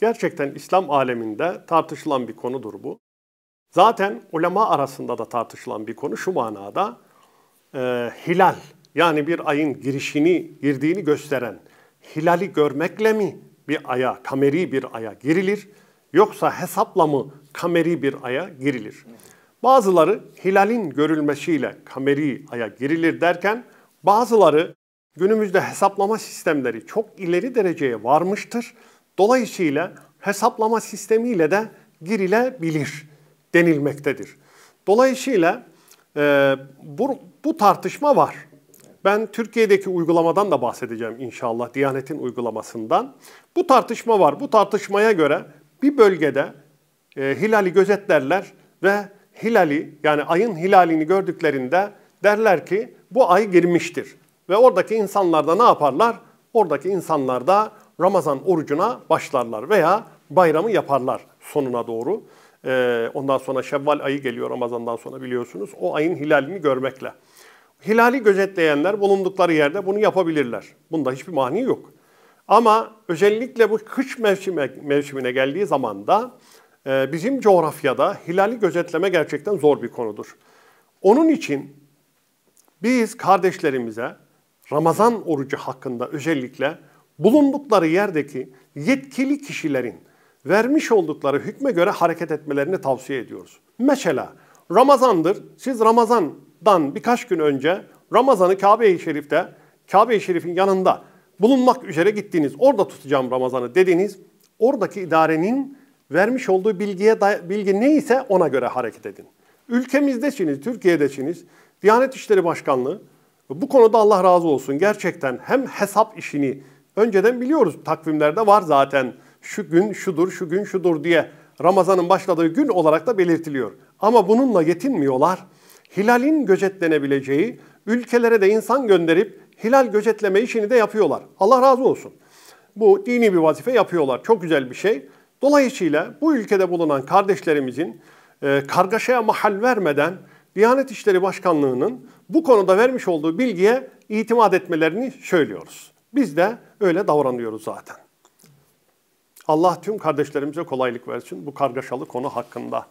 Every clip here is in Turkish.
Gerçekten İslam aleminde tartışılan bir konudur bu. Zaten ulema arasında da tartışılan bir konu şu manada e, hilal yani bir ayın girişini girdiğini gösteren hilali görmekle mi bir aya kameri bir aya girilir yoksa hesapla mı kameri bir aya girilir? Bazıları hilalin görülmesiyle kameri aya girilir derken bazıları günümüzde hesaplama sistemleri çok ileri dereceye varmıştır Dolayısıyla hesaplama sistemiyle de girilebilir denilmektedir. Dolayısıyla e, bu, bu tartışma var. Ben Türkiye'deki uygulamadan da bahsedeceğim inşallah, Diyanet'in uygulamasından. Bu tartışma var. Bu tartışmaya göre bir bölgede e, hilali gözetlerler ve hilali yani ayın hilalini gördüklerinde derler ki bu ay girmiştir. Ve oradaki insanlar da ne yaparlar? Oradaki insanlar da Ramazan orucuna başlarlar veya bayramı yaparlar sonuna doğru. Ee, ondan sonra Şevval ayı geliyor Ramazan'dan sonra biliyorsunuz. O ayın hilalini görmekle. Hilali gözetleyenler bulundukları yerde bunu yapabilirler. Bunda hiçbir mani yok. Ama özellikle bu kış mevsime, mevsimine geldiği zaman da e, bizim coğrafyada hilali gözetleme gerçekten zor bir konudur. Onun için biz kardeşlerimize Ramazan orucu hakkında özellikle bulundukları yerdeki yetkili kişilerin vermiş oldukları hükme göre hareket etmelerini tavsiye ediyoruz. Mesela Ramazan'dır. Siz Ramazan'dan birkaç gün önce Ramazan'ı Kabe-i Şerif'te, Kabe-i Şerif'in yanında bulunmak üzere gittiğiniz, orada tutacağım Ramazan'ı dediğiniz, oradaki idarenin vermiş olduğu bilgiye bilgi neyse ona göre hareket edin. Ülkemizdesiniz, Türkiye'desiniz. Diyanet İşleri Başkanlığı bu konuda Allah razı olsun gerçekten hem hesap işini Önceden biliyoruz takvimlerde var zaten şu gün şudur, şu gün şudur diye Ramazan'ın başladığı gün olarak da belirtiliyor. Ama bununla yetinmiyorlar. Hilalin gözetlenebileceği ülkelere de insan gönderip hilal gözetleme işini de yapıyorlar. Allah razı olsun. Bu dini bir vazife yapıyorlar. Çok güzel bir şey. Dolayısıyla bu ülkede bulunan kardeşlerimizin e, kargaşaya mahal vermeden Diyanet İşleri Başkanlığı'nın bu konuda vermiş olduğu bilgiye itimat etmelerini söylüyoruz. Biz de öyle davranıyoruz zaten. Allah tüm kardeşlerimize kolaylık versin bu kargaşalı konu hakkında.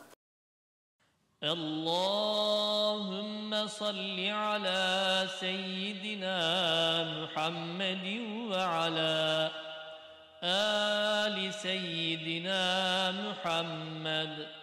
Allahümme salli ala seyyidina Muhammedin ve ala ali seyyidina Muhammed.